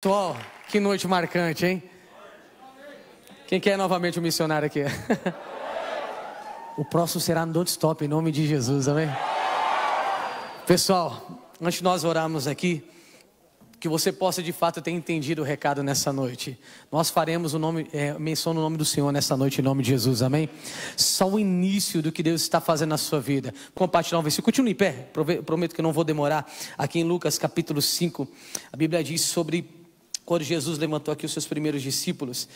Pessoal, que noite marcante, hein? Quem quer novamente o missionário aqui? o próximo será no Don't Stop, em nome de Jesus, amém? Pessoal, antes de nós orarmos aqui, que você possa de fato ter entendido o recado nessa noite. Nós faremos o nome, é, menção no nome do Senhor nessa noite, em nome de Jesus, amém? Só o início do que Deus está fazendo na sua vida. Compartilhar um versículo. Continue em pé, prometo que não vou demorar. Aqui em Lucas capítulo 5, a Bíblia diz sobre quando Jesus levantou aqui os seus primeiros discípulos.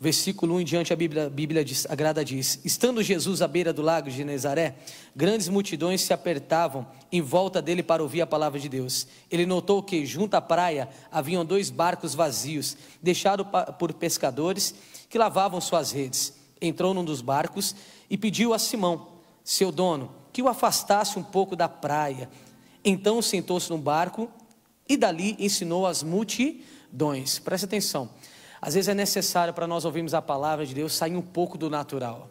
Versículo 1 em diante, a Bíblia, a Bíblia diz, diz: Estando Jesus à beira do lago de Nazaré, grandes multidões se apertavam em volta dele para ouvir a palavra de Deus. Ele notou que, junto à praia, haviam dois barcos vazios, deixados por pescadores que lavavam suas redes. Entrou num dos barcos e pediu a Simão, seu dono, que o afastasse um pouco da praia. Então sentou-se no barco e dali ensinou as multidões dons. Preste atenção. Às vezes é necessário para nós ouvirmos a palavra de Deus sair um pouco do natural,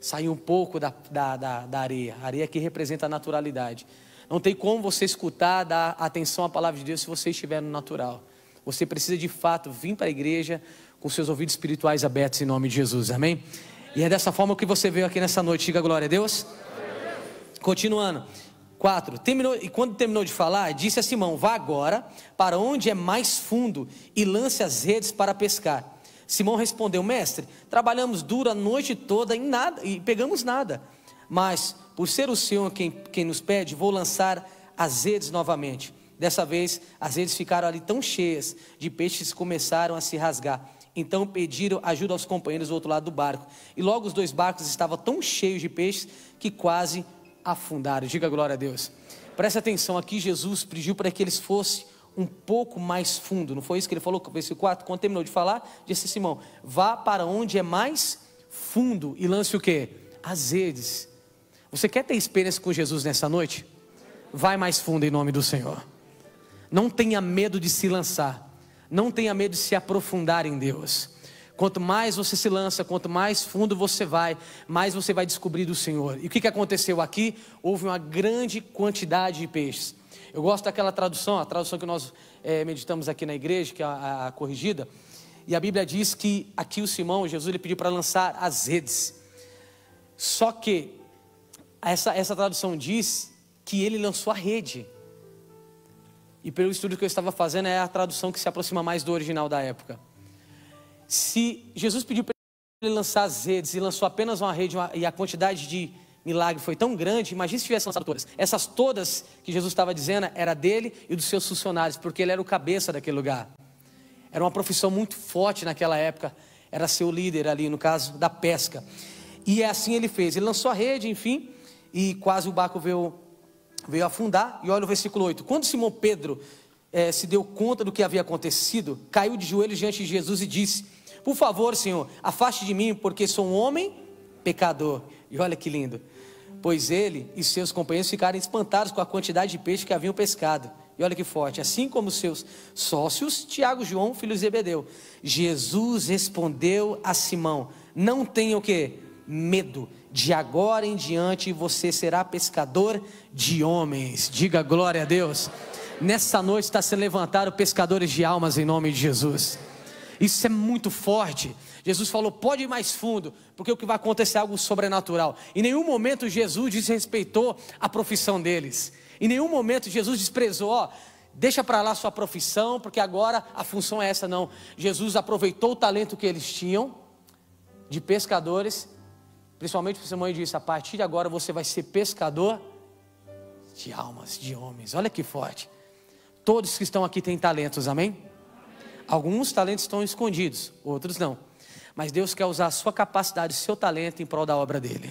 sair um pouco da, da, da, da areia, a areia que representa a naturalidade. Não tem como você escutar, dar atenção à palavra de Deus se você estiver no natural. Você precisa de fato vir para a igreja com seus ouvidos espirituais abertos em nome de Jesus, amém? E é dessa forma que você veio aqui nessa noite, diga glória a Deus. Continuando, 4. Terminou, e quando terminou de falar, disse a Simão: Vá agora para onde é mais fundo e lance as redes para pescar. Simão respondeu: Mestre, trabalhamos duro a noite toda em nada, e pegamos nada. Mas, por ser o Senhor quem, quem nos pede, vou lançar as redes novamente. Dessa vez, as redes ficaram ali tão cheias de peixes que começaram a se rasgar. Então pediram ajuda aos companheiros do outro lado do barco. E logo os dois barcos estavam tão cheios de peixes que quase afundaram. Diga glória a Deus. Presta atenção aqui, Jesus pediu para que eles fossem um pouco mais fundo. Não foi isso que ele falou, versículo 4? Quando terminou de falar, disse Simão: Vá para onde é mais fundo e lance o que? As redes. Você quer ter experiência com Jesus nessa noite? Vai mais fundo em nome do Senhor. Não tenha medo de se lançar. Não tenha medo de se aprofundar em Deus. Quanto mais você se lança, quanto mais fundo você vai, mais você vai descobrir do Senhor. E o que, que aconteceu aqui? Houve uma grande quantidade de peixes. Eu gosto daquela tradução, a tradução que nós é, meditamos aqui na igreja, que é a, a, corrigida. E a Bíblia diz que aqui o Simão, Jesus, ele pediu para lançar as redes. Só que essa, essa tradução diz que ele lançou a rede. E pelo estudo que eu estava fazendo, é a tradução que se aproxima mais do original da época. Se Jesus pediu para ele lançar as redes e lançou apenas uma rede uma, e a quantidade de milagre foi tão grande, imagine se tivesse lançado todas. Essas todas que Jesus estava dizendo era dele e dos seus funcionários, porque ele era o cabeça daquele lugar. Era uma profissão muito forte naquela época, era seu líder ali, no caso da pesca. E é assim ele fez. Ele lançou a rede, enfim, e quase o barco veio, veio afundar. E olha o versículo 8: Quando Simão Pedro é, se deu conta do que havia acontecido, caiu de joelhos diante de Jesus e disse: Por favor, Senhor, afaste de mim, porque sou um homem pecador. E olha que lindo. Pois ele e seus companheiros ficaram espantados com a quantidade de peixe que haviam pescado. E olha que forte, assim como seus sócios, Tiago, João, filhos de Zebedeu. Jesus respondeu a Simão: Não tenha o que? Medo. De agora em diante você será pescador de homens. Diga glória a Deus. Nessa noite está sendo levantado pescadores de almas em nome de Jesus. Isso é muito forte. Jesus falou: pode ir mais fundo, porque o que vai acontecer é algo sobrenatural. Em nenhum momento Jesus desrespeitou a profissão deles. Em nenhum momento Jesus desprezou, ó, deixa para lá sua profissão, porque agora a função é essa, não. Jesus aproveitou o talento que eles tinham de pescadores, principalmente para sua mãe disse: a partir de agora você vai ser pescador de almas, de homens. Olha que forte. Todos que estão aqui têm talentos, amém? Alguns talentos estão escondidos, outros não. Mas Deus quer usar a sua capacidade, seu talento em prol da obra dele.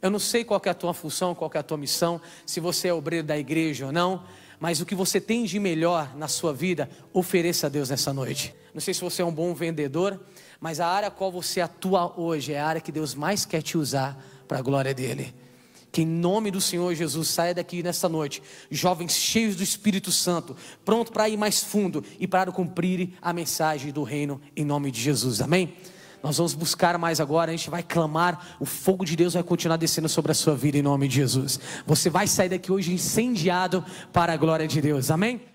Eu não sei qual é a tua função, qual é a tua missão, se você é obreiro da igreja ou não, mas o que você tem de melhor na sua vida, ofereça a Deus nessa noite. Não sei se você é um bom vendedor, mas a área a qual você atua hoje é a área que Deus mais quer te usar para a glória dele. Que em nome do Senhor Jesus saia daqui nesta noite, jovens cheios do Espírito Santo, pronto para ir mais fundo e para cumprir a mensagem do reino em nome de Jesus. Amém? Nós vamos buscar mais agora, a gente vai clamar, o fogo de Deus vai continuar descendo sobre a sua vida em nome de Jesus. Você vai sair daqui hoje incendiado para a glória de Deus. Amém?